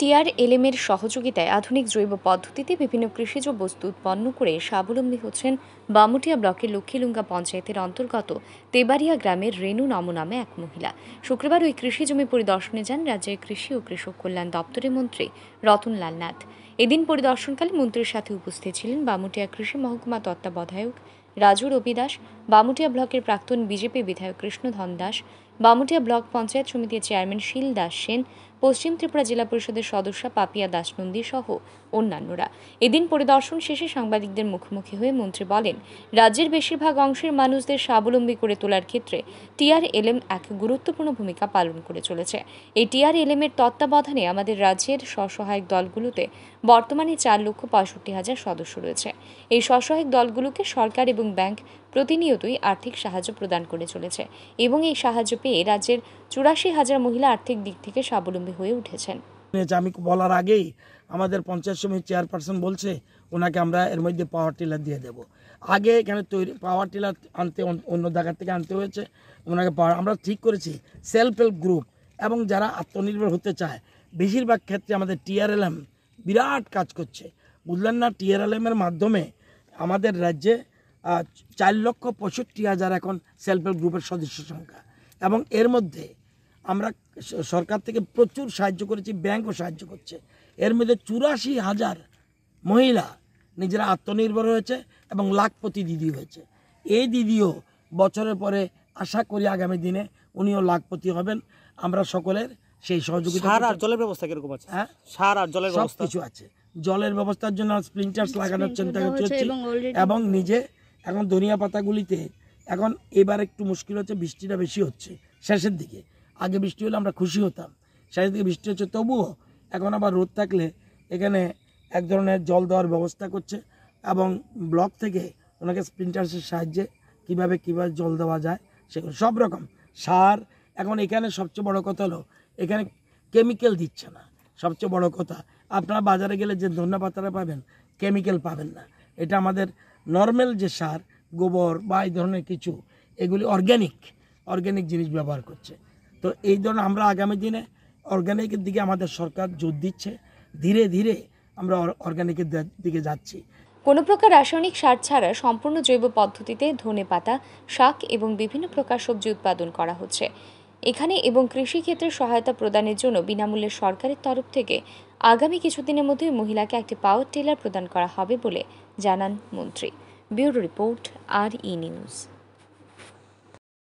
টিআরএলএমের সহযোগিতায় আধুনিক জৈব পদ্ধতিতে বিভিন্ন কৃষিজ বস্তু উৎপন্ন করে স্বাবলম্বী হচ্ছেন বামুটিয়া ব্লকের লক্ষ্মীলুঙ্গা পঞ্চায়েতের অন্তর্গত তেবারিয়া গ্রামের রেণু নম নামে এক মহিলা শুক্রবার ওই কৃষি জমি পরিদর্শনে যান রাজ্যের কৃষি ও কৃষক কল্যাণ দপ্তরের মন্ত্রী রতনলাল নাথ এদিন পরিদর্শনকালে মন্ত্রীর সাথে উপস্থিত ছিলেন বামুটিয়া কৃষি মহকুমা তত্ত্বাবধায়ক রাজু রবি দাস বামুটিয়া ব্লকের প্রাক্তন বিজেপি বিধায়ক কৃষ্ণধন দাস বামুটিয়া ব্লক পঞ্চায়েত সমিতির চেয়ারম্যান শীল দাস সেন পশ্চিম ত্রিপুরা জেলা পরিষদের সদস্যা পাপিয়া দাসনন্দী সহ অন্যান্যরা এদিন পরিদর্শন শেষে সাংবাদিকদের মুখোমুখি হয়ে মন্ত্রী বলেন রাজ্যের বেশিরভাগ অংশের মানুষদের স্বাবলম্বী করে তোলার ক্ষেত্রে টিআরএলএম এক গুরুত্বপূর্ণ ভূমিকা পালন করে চলেছে এই টিআরএলএম এর তত্ত্বাবধানে আমাদের রাজ্যের স্বসহায়ক দলগুলোতে বর্তমানে চার লক্ষ পঁয়ষট্টি হাজার সদস্য রয়েছে এই স্বসহায়ক দলগুলোকে সরকার এবং ব্যাংক প্রতিনিয়তই আর্থিক সাহায্য প্রদান করে চলেছে এবং এই সাহায্য পেয়ে রাজ্যের চুরাশি হাজার মহিলা আর্থিক দিক থেকে স্বাবলম্বী স্বাবলম্বী হয়ে উঠেছেন আমি বলার আগেই আমাদের পঞ্চায়েত সমিতির চেয়ারপারসন বলছে ওনাকে আমরা এর মধ্যে পাওয়ার টিলার দিয়ে দেব আগে এখানে তৈরি পাওয়ার টিলার আনতে অন্য জায়গার থেকে আনতে হয়েছে ওনাকে পাওয়ার আমরা ঠিক করেছি সেলফ হেল্প গ্রুপ এবং যারা আত্মনির্ভর হতে চায় বেশিরভাগ ক্ষেত্রে আমাদের টিআরএলএম বিরাট কাজ করছে বুঝলেন না টিআরএলএমের মাধ্যমে আমাদের রাজ্যে চার লক্ষ পঁয়ষট্টি হাজার এখন সেলফ হেল্প গ্রুপের সদস্য সংখ্যা এবং এর মধ্যে আমরা সরকার থেকে প্রচুর সাহায্য করেছি ব্যাংকও সাহায্য করছে এর মধ্যে চুরাশি হাজার মহিলা নিজেরা আত্মনির্ভর হয়েছে এবং লাখপতি দিদি হয়েছে এই দিদিও বছরের পরে আশা করি আগামী দিনে উনিও লাখপতি হবেন আমরা সকলের সেই সহযোগিতা সার আর জলের ব্যবস্থা কিরকম আছে হ্যাঁ সার আর জলের ব্যবস্থা কিছু আছে জলের ব্যবস্থার জন্য স্প্রিন্টার্স লাগানোর চিন্তা করছি এবং নিজে এখন ধনিয়া পাতাগুলিতে এখন এবার একটু মুশকিল হচ্ছে বৃষ্টিটা বেশি হচ্ছে শেষের দিকে আগে বৃষ্টি হলে আমরা খুশি হতাম সারি থেকে বৃষ্টি হচ্ছে তবুও এখন আবার রোদ থাকলে এখানে এক ধরনের জল দেওয়ার ব্যবস্থা করছে এবং ব্লক থেকে ওনাকে স্প্রিন্টার্সের সাহায্যে কিভাবে কিভাবে জল দেওয়া যায় সেগুলো সব রকম সার এখন এখানে সবচেয়ে বড় কথা হলো এখানে কেমিক্যাল দিচ্ছে না সবচেয়ে বড় কথা আপনারা বাজারে গেলে যে ধন্যা পাতারা পাবেন কেমিক্যাল পাবেন না এটা আমাদের নর্মাল যে সার গোবর বা এই ধরনের কিছু এগুলি অর্গ্যানিক অর্গ্যানিক জিনিস ব্যবহার করছে তো এই ধরনের আমরা আগামী দিনে অর্গ্যানিকের দিকে আমাদের সরকার জোর দিচ্ছে ধীরে ধীরে আমরা অর্গ্যানিকের দিকে যাচ্ছি কোনো প্রকার রাসায়নিক সার ছাড়া সম্পূর্ণ জৈব পদ্ধতিতে ধনে পাতা শাক এবং বিভিন্ন প্রকার সবজি উৎপাদন করা হচ্ছে এখানে এবং কৃষিক্ষেত্রে সহায়তা প্রদানের জন্য বিনামূল্যে সরকারের তরফ থেকে আগামী কিছুদিনের মধ্যে মহিলাকে একটি পাওয়ার টেলার প্রদান করা হবে বলে জানান মন্ত্রী ব্যুরো রিপোর্ট আর ই নিউজ